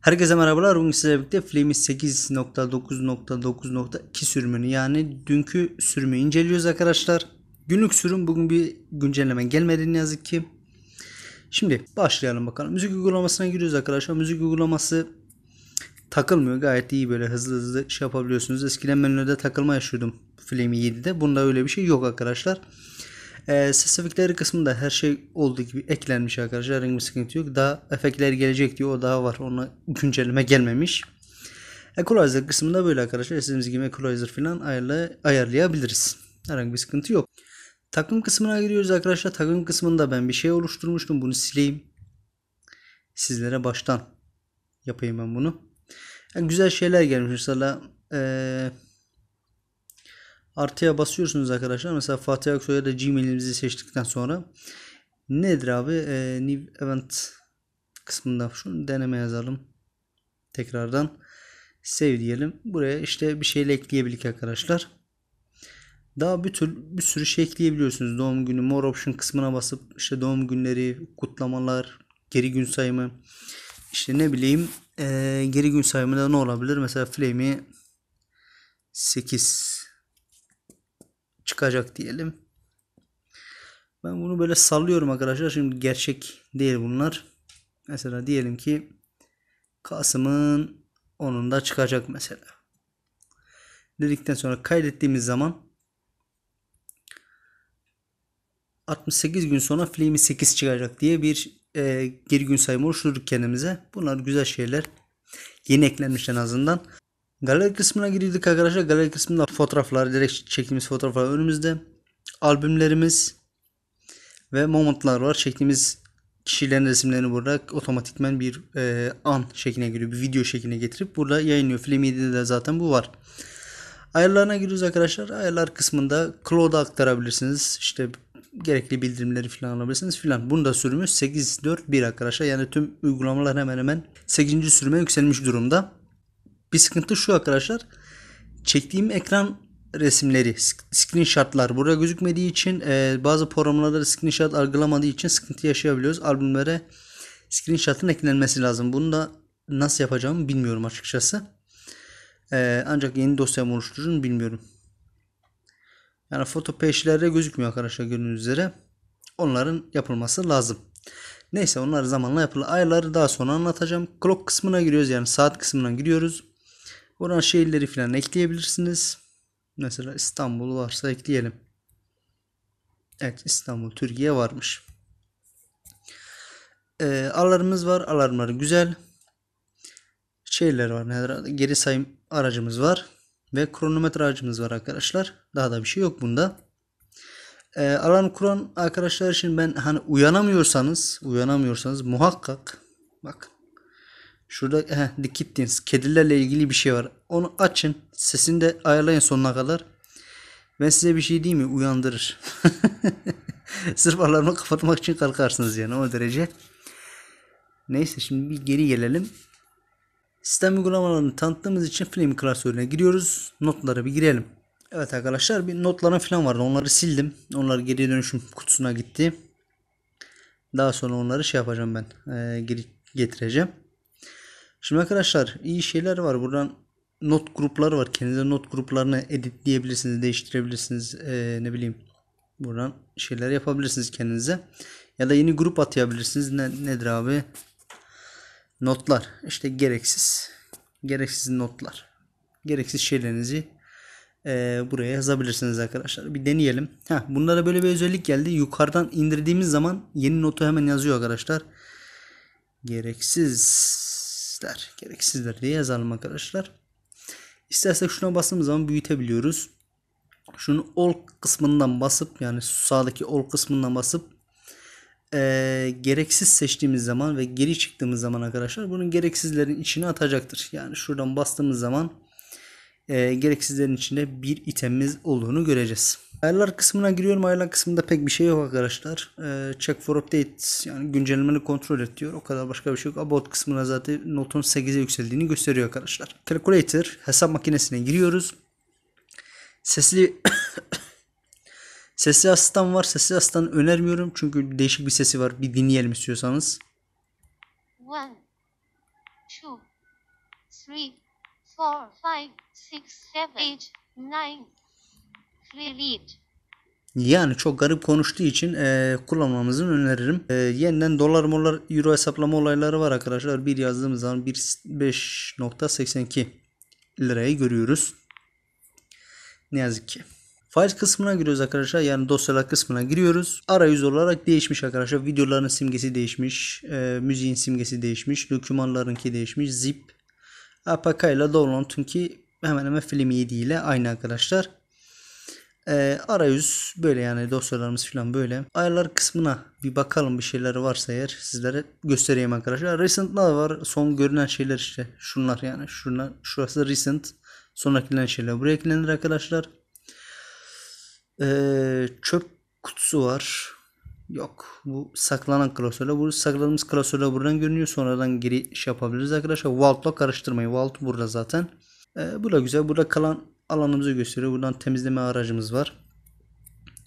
Herkese merhabalar. Bugün sizlerle birlikte Flame'i 8.9.9.2 sürümünü yani dünkü sürümü inceliyoruz arkadaşlar. Günlük sürüm bugün bir güncelleme gelmedi ne yazık ki. Şimdi başlayalım bakalım. Müzik uygulamasına giriyoruz arkadaşlar. Müzik uygulaması takılmıyor. Gayet iyi böyle hızlı hızlı şey yapabiliyorsunuz. Eskiden menüde takılma yaşıyordum Flame 7'de. Bunda öyle bir şey yok Arkadaşlar. E, ses efektleri kısmında her şey olduğu gibi eklenmiş arkadaşlar. Herhangi bir sıkıntı yok. Daha efektler gelecek diyor. O daha var. Ona güncelleme gelmemiş. Equalizer kısmında böyle arkadaşlar. İstediğimiz gibi equalizer falan ayarlayabiliriz. Herhangi bir sıkıntı yok. Takım kısmına giriyoruz arkadaşlar. takım kısmında ben bir şey oluşturmuştum. Bunu sileyim. Sizlere baştan yapayım ben bunu. Yani güzel şeyler gelmiş. Mesela ee, artıya basıyorsunuz arkadaşlar. Mesela Fatih Aksoy'a da Gmail'imizi seçtikten sonra nedir abi? E, new Event kısmında şunu deneme yazalım. Tekrardan save diyelim. Buraya işte bir şeyle ekleyebildik arkadaşlar. Daha bir tür bir sürü şey ekleyebiliyorsunuz. Doğum günü more option kısmına basıp işte doğum günleri, kutlamalar, geri gün sayımı işte ne bileyim e, geri gün sayımı da ne olabilir? Mesela flame'i 8 çıkacak diyelim. Ben bunu böyle sallıyorum arkadaşlar. Şimdi gerçek değil bunlar. Mesela diyelim ki Kasım'ın 10'unda çıkacak mesela. Dedikten sonra kaydettiğimiz zaman 68 gün sonra filmi 8 çıkacak diye bir e, geri gün sayımı oluşturduk kendimize. Bunlar güzel şeyler. Yeni eklenmiş en azından. Galeri kısmına girdik arkadaşlar. Galeri kısmında fotoğraflar, direkt çektiğimiz fotoğraflar önümüzde. Albümlerimiz ve momentlar var. Çektiğimiz kişilerin resimlerini burada otomatikmen bir e, an şekline giriyor. Bir video şekline getirip burada yayınlıyor. Film 7'de de zaten bu var. Ayarlarına giriyoruz arkadaşlar. Ayarlar kısmında cloud'a aktarabilirsiniz. İşte gerekli bildirimleri falan alabilirsiniz filan. Bunu da sürümü 8.4.1 arkadaşlar. Yani tüm uygulamalar hemen hemen 8. sürüme yükselmiş durumda. Bir sıkıntı şu arkadaşlar. Çektiğim ekran resimleri, screenshotlar buraya gözükmediği için e, bazı programlarda screenshot algılamadığı için sıkıntı yaşayabiliyoruz. Albümlere screenshot'ın eklenmesi lazım. Bunu da nasıl yapacağımı bilmiyorum açıkçası. E, ancak yeni dosya oluştururum bilmiyorum. Yani foto page'lerde gözükmüyor arkadaşlar gördüğünüz üzere. Onların yapılması lazım. Neyse onlar zamanla yapılır. Ayları daha sonra anlatacağım. Clock kısmına giriyoruz yani saat kısmına giriyoruz. Buradan şehirleri falan ekleyebilirsiniz. Mesela İstanbul varsa ekleyelim. Evet İstanbul Türkiye varmış. Ee, alarmımız var. Alarmları güzel. Şeyler var. Neler, geri sayım aracımız var. Ve kronometre aracımız var arkadaşlar. Daha da bir şey yok bunda. Ee, alarm kuran arkadaşlar için ben hani uyanamıyorsanız uyanamıyorsanız muhakkak bak Şurada heh, Dikittins kedilerle ilgili bir şey var. Onu açın. Sesini de ayarlayın sonuna kadar. Ben size bir şey diyeyim mi? Uyandırır. Sırf alarmı kapatmak için kalkarsınız yani o derece. Neyse şimdi bir geri gelelim. Sistem uygulamalarını tanıttığımız için Flame klasörüne giriyoruz. Notlara bir girelim. Evet arkadaşlar bir notlarım falan vardı. Onları sildim. Onlar geri dönüşüm kutusuna gitti. Daha sonra onları şey yapacağım ben. E, geri getireceğim. Şimdi arkadaşlar iyi şeyler var. Buradan not grupları var. Kendinize not gruplarını editleyebilirsiniz, değiştirebilirsiniz. Ee, ne bileyim. Buradan şeyler yapabilirsiniz kendinize. Ya da yeni grup atayabilirsiniz. Ne, nedir abi? Notlar. İşte gereksiz. Gereksiz notlar. Gereksiz şeylerinizi e, buraya yazabilirsiniz arkadaşlar. Bir deneyelim. Heh, bunlara böyle bir özellik geldi. Yukarıdan indirdiğimiz zaman yeni notu hemen yazıyor arkadaşlar. Gereksiz gereksizler Gereksizdir diye yazalım arkadaşlar. İstersek şuna bastığımız zaman büyütebiliyoruz. Şunu ol kısmından basıp yani sağdaki ol kısmından basıp e, gereksiz seçtiğimiz zaman ve geri çıktığımız zaman arkadaşlar bunun gereksizlerin içine atacaktır. Yani şuradan bastığımız zaman e, gereksizlerin içinde bir itemimiz olduğunu göreceğiz. Ayarlar kısmına giriyorum. Ayarlar kısmında pek bir şey yok arkadaşlar. Ee, check for update yani güncellemeni kontrol et diyor. O kadar başka bir şey yok. About kısmına zaten notun 8'e yükseldiğini gösteriyor arkadaşlar. Calculator hesap makinesine giriyoruz. Sesli Sesli asistan var. Sesli asistanı önermiyorum. Çünkü değişik bir sesi var. Bir dinleyelim istiyorsanız. One, two, three, 4, 5, 6, 7, 9, read. Yani çok garip konuştuğu için e, kullanmamızı öneririm. E, yeniden dolar molar euro hesaplama olayları var arkadaşlar. Bir yazdığımız zaman 5.82 lirayı görüyoruz. Ne yazık ki. File kısmına giriyoruz arkadaşlar. Yani dosyalar kısmına giriyoruz. Arayüz olarak değişmiş arkadaşlar. Videoların simgesi değişmiş. E, müziğin simgesi değişmiş. Dokümanlarınki değişmiş. Zip APK ile Download'unki hemen hemen film 7 ile aynı arkadaşlar. E, arayüz böyle yani dosyalarımız falan böyle. Ayarlar kısmına bir bakalım bir şeyler varsa eğer sizlere göstereyim arkadaşlar. recent ne var. Son görünen şeyler işte. Şunlar yani. Şunlar. Şurası recent. Son şeyler buraya eklenir arkadaşlar. E, çöp kutusu var. Yok. Bu saklanan klasörle. Bu sakladığımız klasörle buradan görünüyor. Sonradan giriş şey yapabiliriz arkadaşlar. Vault'la karıştırmayı Vault burada zaten. Ee, bu da güzel. Burada kalan alanımızı gösteriyor. Buradan temizleme aracımız var.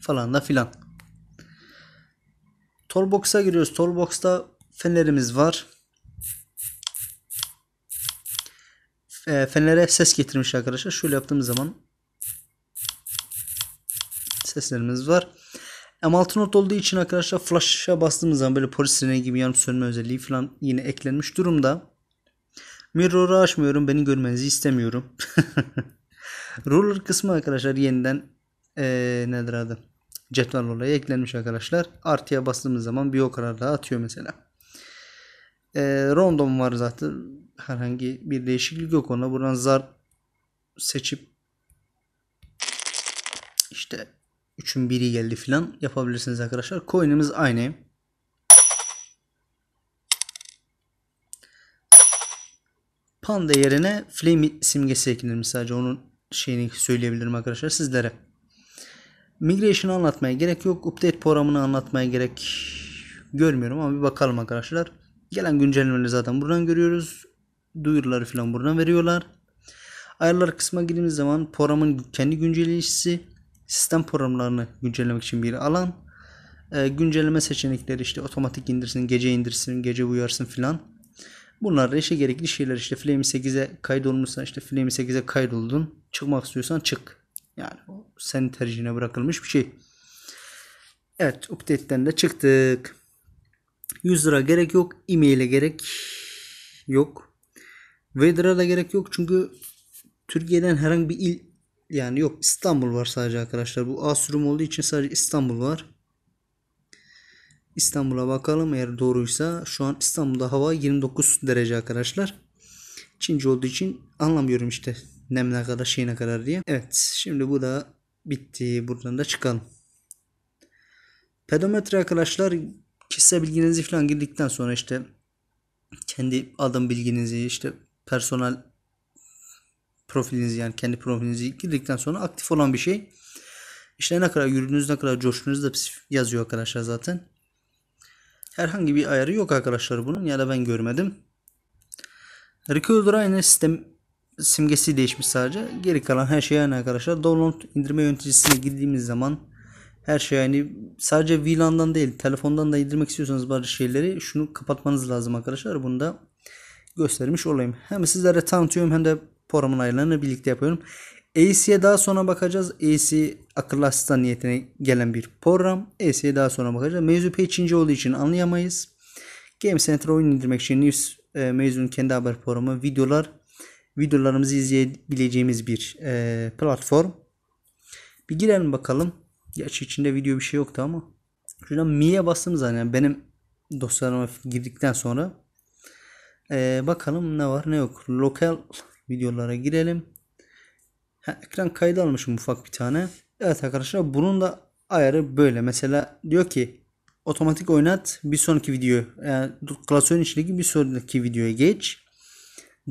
Falan da filan. Toolbox'a giriyoruz. Toolbox'ta fenerimiz var. E, fenere ses getirmiş arkadaşlar. Şöyle yaptığımız zaman seslerimiz var. M6 Note olduğu için arkadaşlar flash'a bastığımız zaman böyle polis sireni gibi yanıp sönme özelliği falan yine eklenmiş durumda. Mirror'ı açmıyorum. Beni görmenizi istemiyorum. Ruler kısmı arkadaşlar yeniden ee, nedir adı? Cetvel olayı eklenmiş arkadaşlar. Artıya bastığımız zaman bir o kadar daha atıyor mesela. E, random var zaten. Herhangi bir değişiklik yok ona. Buradan zar seçip işte 3'ün 1'i geldi filan yapabilirsiniz arkadaşlar. Coin'imiz aynı. Panda yerine flame simgesi eklenir. Sadece onun şeyini söyleyebilirim arkadaşlar sizlere. Migration'ı anlatmaya gerek yok. Update programını anlatmaya gerek görmüyorum ama bir bakalım arkadaşlar. Gelen güncellemeleri zaten buradan görüyoruz. Duyuruları falan buradan veriyorlar. Ayarlar kısmına girdiğimiz zaman programın kendi güncellenişi sistem programlarını güncellemek için bir alan. E, güncelleme seçenekleri işte otomatik indirsin, gece indirsin, gece uyarsın filan. Bunlar da işte gerekli şeyler işte Flame 8'e kaydolmuşsan işte Flame 8'e kaydoldun. Çıkmak istiyorsan çık. Yani o senin tercihine bırakılmış bir şey. Evet update'ten de çıktık. 100 lira gerek yok. E-mail'e gerek yok. Vader'a da gerek yok çünkü Türkiye'den herhangi bir il yani yok İstanbul var sadece arkadaşlar. Bu A sürüm olduğu için sadece İstanbul var. İstanbul'a bakalım eğer doğruysa şu an İstanbul'da hava 29 derece arkadaşlar. Çince olduğu için anlamıyorum işte nem ne kadar şey ne kadar diye. Evet şimdi bu da bitti. Buradan da çıkalım. Pedometre arkadaşlar kişisel bilginizi falan girdikten sonra işte kendi adım bilginizi işte personel profilinizi yani kendi profilinizi girdikten sonra aktif olan bir şey. İşte ne kadar yürüdünüz ne kadar coştunuz da yazıyor arkadaşlar zaten. Herhangi bir ayarı yok arkadaşlar bunun ya da ben görmedim. Recoil aynı sistem simgesi değişmiş sadece. Geri kalan her şey aynı arkadaşlar. Download indirme yöneticisine girdiğimiz zaman her şey yani sadece VLAN'dan değil telefondan da indirmek istiyorsanız bazı şeyleri şunu kapatmanız lazım arkadaşlar. Bunu da göstermiş olayım. Hem sizlere tanıtıyorum hem de forumun ayarlarını birlikte yapıyorum. AC'ye daha sonra bakacağız. AC akıllı asistan niyetine gelen bir program. AC'ye daha sonra bakacağız. Mevzu page olduğu için anlayamayız. Game Center oyun indirmek için News e, mezun kendi haber forumu videolar videolarımızı izleyebileceğimiz bir e, platform. Bir girelim bakalım. Gerçi içinde video bir şey yoktu ama. Şuradan mi'ye bastım zaten. yani benim dosyalarıma girdikten sonra e, bakalım ne var ne yok. Lokal videolara girelim. Ha, ekran kaydı almışım ufak bir tane. Evet arkadaşlar bunun da ayarı böyle. Mesela diyor ki otomatik oynat bir sonraki video yani klasörün içindeki bir sonraki videoya geç.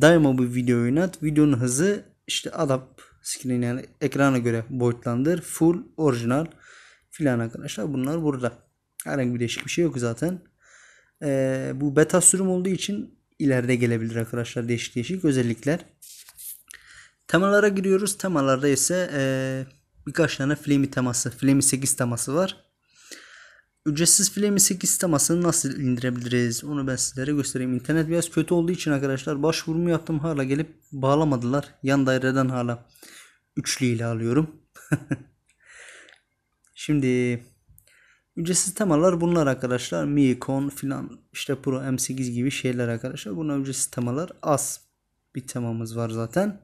Daima bu video oynat. Videonun hızı işte adap screen yani ekrana göre boyutlandır. Full orijinal filan arkadaşlar bunlar burada. Herhangi bir değişik bir şey yok zaten. Ee, bu beta sürüm olduğu için ileride gelebilir arkadaşlar değişik değişik özellikler. Temalara giriyoruz. Temalarda ise e, birkaç tane Flame teması, Flame 8 teması var. Ücretsiz Flame 8 temasını nasıl indirebiliriz? Onu ben sizlere göstereyim. İnternet biraz kötü olduğu için arkadaşlar başvurumu yaptım hala gelip bağlamadılar. Yan daireden hala üçlü ile alıyorum. Şimdi Ücretsiz temalar bunlar arkadaşlar. Mikon filan işte Pro M8 gibi şeyler arkadaşlar. Bunlar ücretsiz temalar. Az bir temamız var zaten.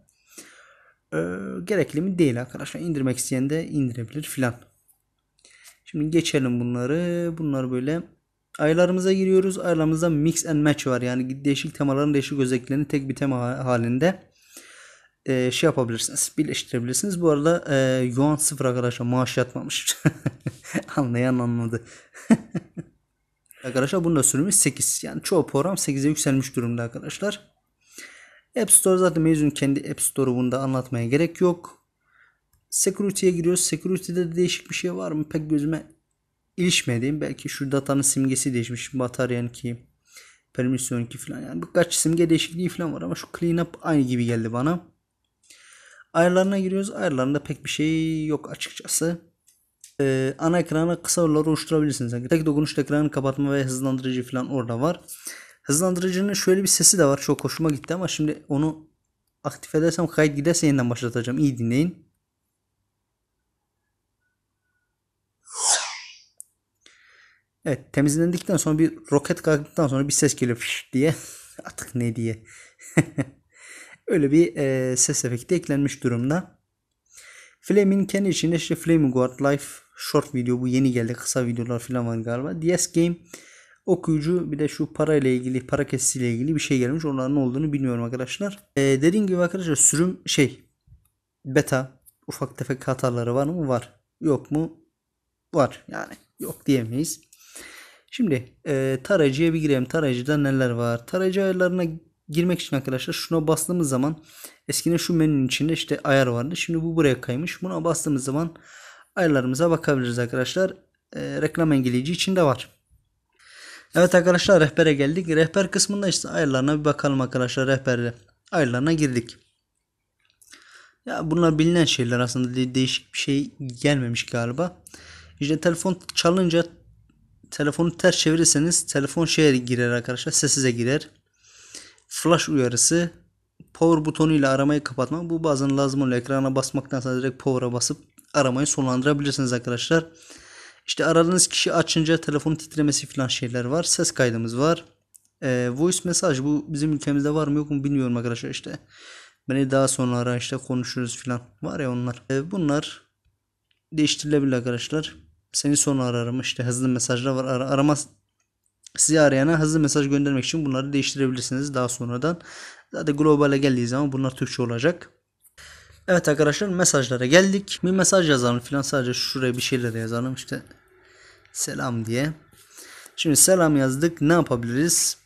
Ee, gerekli mi değil arkadaşlar. İndirmek isteyen de indirebilir filan. Şimdi geçelim bunları. Bunlar böyle aylarımıza giriyoruz. Aylarımızda mix and match var. Yani değişik temaların değişik özelliklerini tek bir tema halinde e, şey yapabilirsiniz. Birleştirebilirsiniz. Bu arada e, Yuan sıfır arkadaşlar maaş yatmamış. Anlayan anladı. arkadaşlar bunun da sürümü 8. Yani çoğu program 8'e yükselmiş durumda arkadaşlar. App Store zaten mezun kendi App Store'u bunda anlatmaya gerek yok. Security'ye giriyoruz. Security'de de değişik bir şey var mı? Pek gözüme ilişmediğim. Belki şu datanın simgesi değişmiş. Bataryan ki, permisyon ki falan. Yani birkaç simge değişikliği falan var ama şu Clean Up aynı gibi geldi bana. Ayarlarına giriyoruz. Ayarlarında pek bir şey yok açıkçası. Ee, ana ekranı kısa yolları oluşturabilirsiniz. Yani tek dokunuşla ekranı kapatma ve hızlandırıcı falan orada var. Hızlandırıcının şöyle bir sesi de var. Çok hoşuma gitti ama şimdi onu aktif edersem kayıt giderse yeniden başlatacağım. İyi dinleyin. Evet temizlendikten sonra bir roket kalktıktan sonra bir ses geliyor diye. Artık ne diye. Öyle bir e, ses efekti eklenmiş durumda. Flame'in kendi içinde işte Flame Guard Life short video bu yeni geldi kısa videolar falan var galiba. DS Game okuyucu bir de şu para ile ilgili para kesisiyle ilgili bir şey gelmiş. Onların ne olduğunu bilmiyorum arkadaşlar. E, dediğim gibi arkadaşlar sürüm şey beta ufak tefek hataları var mı? Var. Yok mu? Var yani yok diyemeyiz. Şimdi e, tarayıcıya bir girelim. Tarayıcıda neler var? Tarayıcı ayarlarına girmek için arkadaşlar şuna bastığımız zaman eskiden şu menünün içinde işte ayar vardı. Şimdi bu buraya kaymış. Buna bastığımız zaman ayarlarımıza bakabiliriz arkadaşlar. E, reklam engelleyici içinde var. Evet arkadaşlar rehbere geldik. Rehber kısmında işte ayarlarına bir bakalım arkadaşlar. Rehber ayarlarına girdik. Ya bunlar bilinen şeyler aslında değişik bir şey gelmemiş galiba. İşte telefon çalınca telefonu ters çevirirseniz telefon şeye girer arkadaşlar sessize girer flash uyarısı power butonuyla aramayı kapatmak. Bu bazen lazım oluyor. Ekrana basmaktansa direkt power'a basıp aramayı sonlandırabilirsiniz arkadaşlar. İşte aradığınız kişi açınca telefon titremesi falan şeyler var. Ses kaydımız var. E, voice mesaj bu bizim ülkemizde var mı yok mu bilmiyorum arkadaşlar işte. Beni daha sonra işte konuşuruz falan var ya onlar. E, bunlar değiştirilebilir arkadaşlar. Seni sonra ararım işte hızlı mesajlar var. Ar- arama sizi arayana hızlı mesaj göndermek için bunları değiştirebilirsiniz daha sonradan. Zaten globale geldiği zaman bunlar Türkçe olacak. Evet arkadaşlar mesajlara geldik. Bir mesaj yazalım filan sadece şuraya bir şeyler yazalım işte selam diye. Şimdi selam yazdık ne yapabiliriz?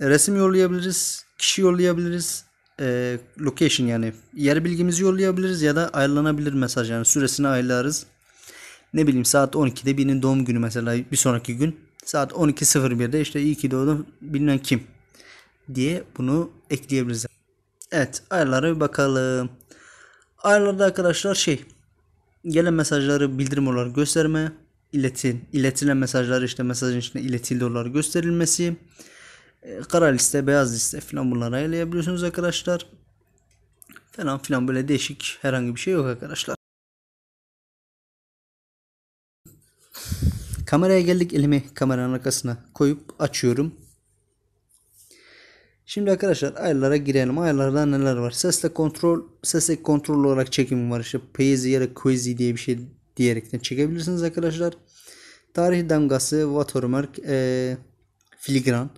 Resim yollayabiliriz, kişi yollayabiliriz, e, location yani yer bilgimizi yollayabiliriz ya da ayarlanabilir mesaj yani süresini ayarlarız. Ne bileyim saat 12'de birinin doğum günü mesela bir sonraki gün saat 12.01'de işte iyi ki doğdum bilmem kim diye bunu ekleyebiliriz. Evet ayarlara bir bakalım. Ayarlarda arkadaşlar şey gelen mesajları bildirim olarak gösterme, iletin, iletilen mesajları işte mesajın içine iletildi olarak gösterilmesi, e, kara liste, beyaz liste filan bunları ayarlayabiliyorsunuz arkadaşlar. Falan filan böyle değişik herhangi bir şey yok arkadaşlar. Kameraya geldik elimi kameranın arkasına koyup açıyorum. Şimdi arkadaşlar ayarlara girelim. Ayarlarda neler var? Sesle kontrol, sesle kontrol olarak çekim var. İşte Paisy ya da Quizy diye bir şey diyerekten çekebilirsiniz arkadaşlar. Tarih damgası, watermark, ee, filigran.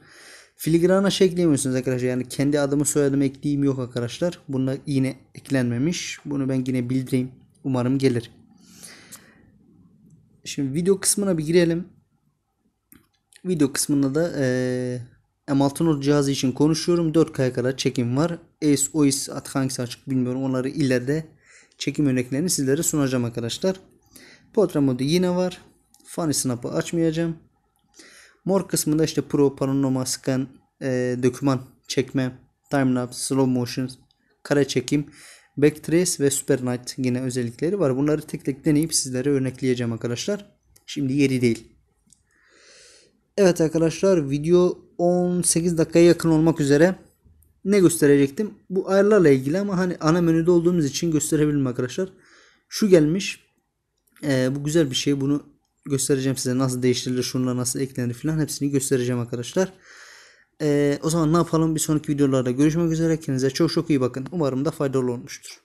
Filigrana şey ekleyemiyorsunuz arkadaşlar. Yani kendi adımı soyadımı ekleyeyim yok arkadaşlar. Bunda yine eklenmemiş. Bunu ben yine bildireyim. Umarım gelir. Şimdi video kısmına bir girelim. Video kısmında da e, M6 Note cihazı için konuşuyorum. 4K'ya kadar çekim var. EOS, OIS artık hangisi açık bilmiyorum. Onları ileride çekim örneklerini sizlere sunacağım arkadaşlar. Portra modu yine var. Funny Snap'ı açmayacağım. Mor kısmında işte Pro, Panorama, Scan, e, Döküman, Çekme, Timelapse, Slow Motion, Kare Çekim Backtrace ve Supernight yine özellikleri var. Bunları tek tek deneyip sizlere örnekleyeceğim arkadaşlar. Şimdi yeri değil. Evet arkadaşlar video 18 dakikaya yakın olmak üzere ne gösterecektim? Bu ayarlarla ilgili ama hani ana menüde olduğumuz için gösterebilirim arkadaşlar. Şu gelmiş. Ee, bu güzel bir şey. Bunu göstereceğim size nasıl değiştirilir, şunlar nasıl eklenir falan hepsini göstereceğim arkadaşlar. Ee, o zaman ne yapalım? Bir sonraki videolarda görüşmek üzere. Kendinize çok çok iyi bakın. Umarım da faydalı olmuştur.